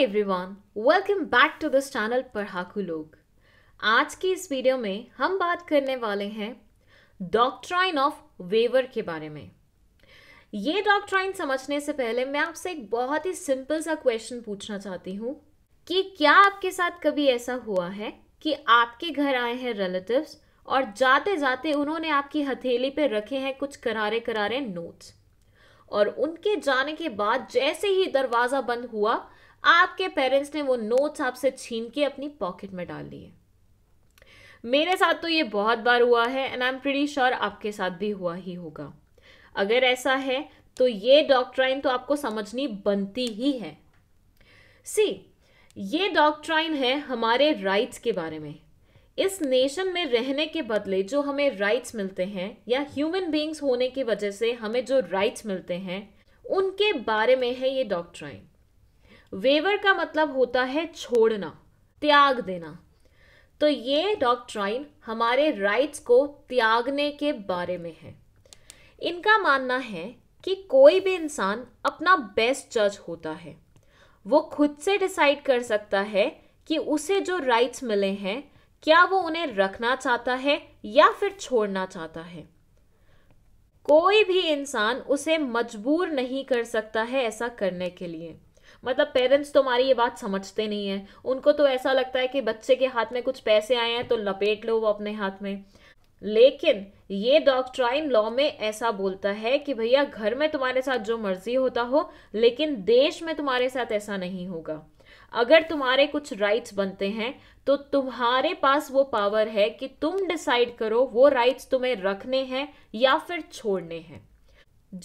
Everyone welcome back to this channel पढ़ाकू लोग आज की इस वीडियो में हम बात करने वाले हैं डॉक्ट्राइन ऑफ वेवर के बारे में ये डॉक्ट्राइन समझने से पहले मैं आपसे एक बहुत ही सिंपल सा क्वेश्चन पूछना चाहती हूँ कि क्या आपके साथ कभी ऐसा हुआ है कि आपके घर आए हैं रिलेटिव्स और जाते जाते उन्होंने आपकी हथेली पे रखे हैं कुछ करारे करारे नोट्स और उनके जाने के बाद जैसे ही दरवाज़ा बंद हुआ आपके पेरेंट्स ने वो नोट्स आपसे छीन के अपनी पॉकेट में डाल लिए मेरे साथ तो ये बहुत बार हुआ है and I am pretty sure आपके साथ भी हुआ ही होगा अगर ऐसा है तो ये डॉक्ट्राइन तो आपको समझनी बनती ही है सी ये डॉक्ट्राइन है हमारे राइट्स के बारे में इस नेशन में रहने के बदले जो हमें राइट्स मिलते हैं या ह्यूमन बींग्स होने की वजह से हमें जो राइट्स मिलते हैं उनके बारे में है ये डॉक्ट्राइन वेवर का मतलब होता है छोड़ना त्याग देना तो ये डॉक्ट्राइन हमारे राइट्स को त्यागने के बारे में है इनका मानना है कि कोई भी इंसान अपना बेस्ट जज होता है वो खुद से डिसाइड कर सकता है कि उसे जो राइट्स मिले हैं क्या वो उन्हें रखना चाहता है या फिर छोड़ना चाहता है कोई भी इंसान उसे मजबूर नहीं कर सकता है ऐसा करने के लिए मतलब पेरेंट्स तो हमारी ये बात समझते नहीं है उनको तो ऐसा लगता है कि बच्चे के हाथ में कुछ पैसे आए हैं तो लपेट लो वो अपने हाथ में लेकिन ये डॉक्ट्राइन लॉ में ऐसा बोलता है कि भैया घर में तुम्हारे साथ जो मर्जी होता हो लेकिन देश में तुम्हारे साथ ऐसा नहीं होगा अगर तुम्हारे कुछ राइट्स बनते हैं तो तुम्हारे पास वो पावर है कि तुम डिसाइड करो वो राइट्स तुम्हें रखने हैं या फिर छोड़ने हैं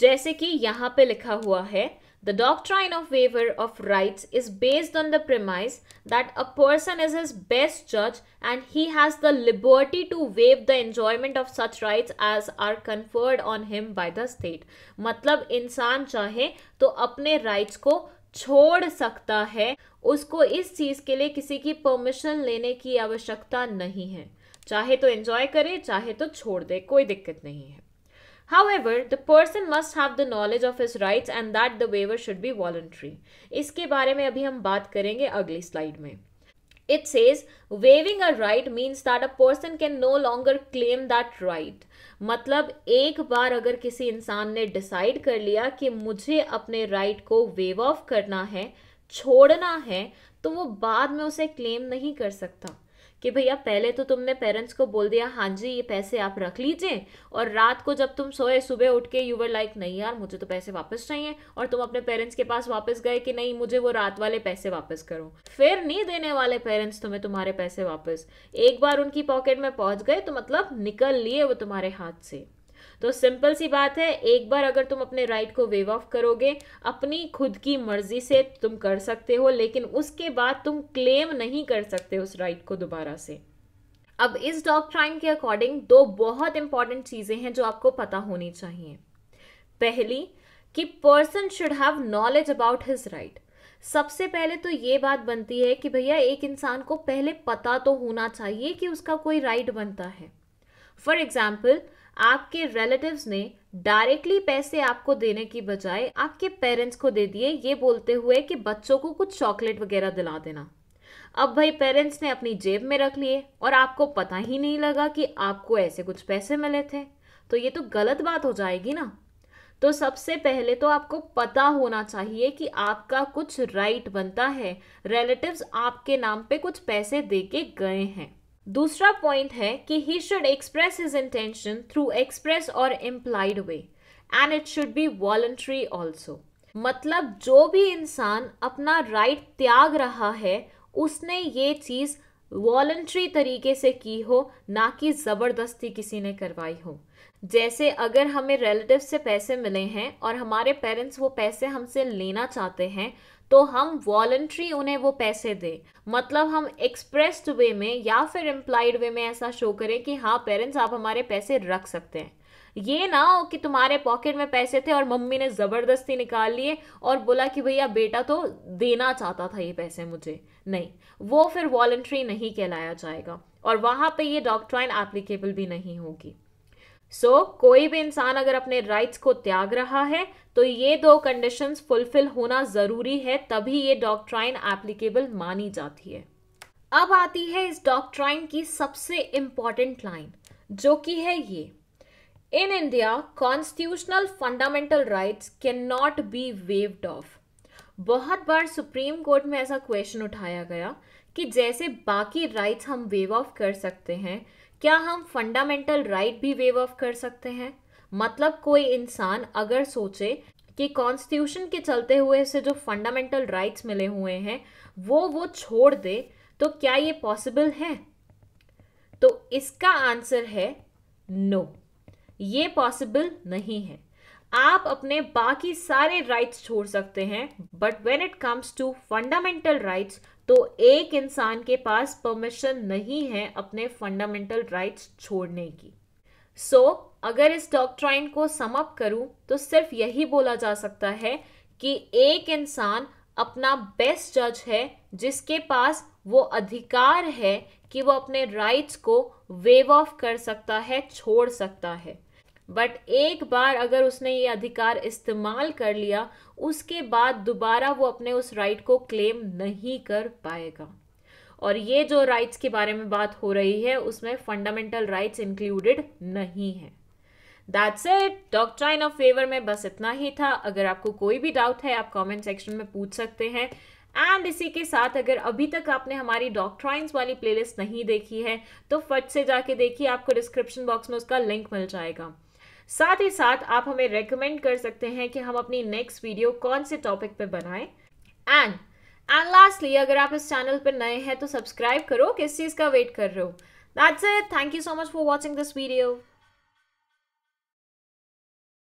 जैसे कि यहाँ पे लिखा हुआ है The doctrine of waiver of rights is based on the premise that a person is his best judge and he has the liberty to waive the enjoyment of such rights as are conferred on him by the state. मतलब इंसान चाहे तो अपने rights को छोड़ सकता है उसको इस चीज़ के लिए किसी की permission लेने की आवश्यकता नहीं है चाहे तो enjoy करे चाहे तो छोड़ दे कोई दिक्कत नहीं है However, the person must have the knowledge of his rights and that the waiver should be voluntary. इसके बारे में अभी हम बात करेंगे अगली स्लाइड में It says, waiving a right means that a person can no longer claim that right. मतलब एक बार अगर किसी इंसान ने डिसाइड कर लिया कि मुझे अपने राइट right को वेव ऑफ करना है छोड़ना है तो वो बाद में उसे क्लेम नहीं कर सकता कि भैया पहले तो तुमने पेरेंट्स को बोल दिया हाँ जी ये पैसे आप रख लीजिए और रात को जब तुम सोए सुबह उठ के यू वर लाइक नहीं यार मुझे तो पैसे वापस चाहिए और तुम अपने पेरेंट्स के पास वापस गए कि नहीं मुझे वो रात वाले पैसे वापस करो फिर नहीं देने वाले पेरेंट्स तुम्हें तुम्हारे पैसे वापस एक बार उनकी पॉकेट में पहुंच गए तो मतलब निकल लिए वो तुम्हारे हाथ से तो सिंपल सी बात है एक बार अगर तुम अपने राइट को वेव ऑफ करोगे अपनी खुद की मर्जी से तुम कर सकते हो लेकिन उसके बाद तुम क्लेम नहीं कर सकते उस राइट को दोबारा से अब इस डॉक्ट्राइन के अकॉर्डिंग दो बहुत इंपॉर्टेंट चीज़ें हैं जो आपको पता होनी चाहिए पहली कि person should have knowledge about his right सबसे पहले तो ये बात बनती है कि भैया एक इंसान को पहले पता तो होना चाहिए कि उसका कोई राइट बनता है फॉर एग्जाम्पल आपके रिलेटिव्स ने डायरेक्टली पैसे आपको देने की बजाय आपके पेरेंट्स को दे दिए ये बोलते हुए कि बच्चों को कुछ चॉकलेट वगैरह दिला देना अब भाई पेरेंट्स ने अपनी जेब में रख लिए और आपको पता ही नहीं लगा कि आपको ऐसे कुछ पैसे मिले थे तो ये तो गलत बात हो जाएगी ना तो सबसे पहले तो आपको पता होना चाहिए कि आपका कुछ राइट बनता है रिलेटिव्स आपके नाम पे कुछ पैसे दे के गए हैं दूसरा पॉइंट है कि he should express his intention through express और implied way and it should be voluntary also मतलब जो भी इंसान अपना राइट right त्याग रहा है उसने ये चीज़ वॉलंट्री तरीके से की हो ना कि ज़बरदस्ती किसी ने करवाई हो जैसे अगर हमें रिलेटिव से पैसे मिले हैं और हमारे पेरेंट्स वो पैसे हमसे लेना चाहते हैं तो हम वॉलंट्री उन्हें वो पैसे दें मतलब हम एक्सप्रेस्ड वे में या फिर एम्प्लाइड वे में ऐसा शो करें कि हाँ पेरेंट्स आप हमारे पैसे रख सकते हैं ये ना हो कि तुम्हारे पॉकेट में पैसे थे और मम्मी ने ज़बरदस्ती निकाल लिए और बोला कि भैया बेटा तो देना चाहता था ये पैसे मुझे नहीं वो फिर वॉल्ट्री नहीं कहलाया जाएगा और वहाँ पे ये डॉक्ट्राइन एप्लीकेबल भी नहीं होगी सो so, कोई भी इंसान अगर अपने राइट्स को त्याग रहा है तो ये दो कंडीशंस फुलफिल होना ज़रूरी है तभी ये डॉक्ट्राइन एप्लीकेबल मानी जाती है अब आती है इस डॉक्ट्राइन की सबसे इंपॉर्टेंट लाइन जो कि है ये in India constitutional fundamental rights can not be waived off बहुत बार सुप्रीम कोर्ट में ऐसा क्वेश्चन उठाया गया कि जैसे बाकी राइट्स हम वेव ऑफ कर सकते हैं क्या हम फंडामेंटल राइट भी वेव ऑफ कर सकते हैं मतलब कोई इंसान अगर सोचे कि कॉन्स्टिट्यूशन के चलते हुए से जो फंडामेंटल राइट्स मिले हुए हैं वो वो छोड़ दे तो क्या ये पॉसिबल है तो इसका आंसर है नो no. ये पॉसिबल नहीं है आप अपने बाकी सारे राइट्स छोड़ सकते हैं but when it comes to fundamental rights तो एक इंसान के पास परमिशन नहीं है अपने फंडामेंटल राइट्स छोड़ने की सो so, अगर इस डॉक्ट्राइन को समअप करूं तो सिर्फ यही बोला जा सकता है कि एक इंसान अपना बेस्ट जज है जिसके पास वो अधिकार है कि वो अपने राइट्स को वेव ऑफ कर सकता है छोड़ सकता है बट एक बार अगर उसने ये अधिकार इस्तेमाल कर लिया उसके बाद दोबारा वो अपने उस राइट को क्लेम नहीं कर पाएगा और ये जो राइट्स के बारे में बात हो रही है उसमें फंडामेंटल राइट्स इंक्लूडेड नहीं है that's it doctrine of favour में बस इतना ही था अगर आपको कोई भी डाउट है आप कमेंट सेक्शन में पूछ सकते हैं एंड इसी के साथ अगर अभी तक आपने हमारी डॉक्ट्राइंस वाली प्लेलिस्ट नहीं देखी है तो फट से जाके देखिए आपको डिस्क्रिप्शन बॉक्स में उसका लिंक मिल जाएगा साथ ही साथ आप हमें रेकमेंड कर सकते हैं कि हम अपनी नेक्स्ट वीडियो कौन से टॉपिक पे बनाएं एंड एंड लास्टली अगर आप इस चैनल पर नए हैं तो सब्सक्राइब करो किस चीज़ का वेट कर रहे हो that's it thank you so much for watching this video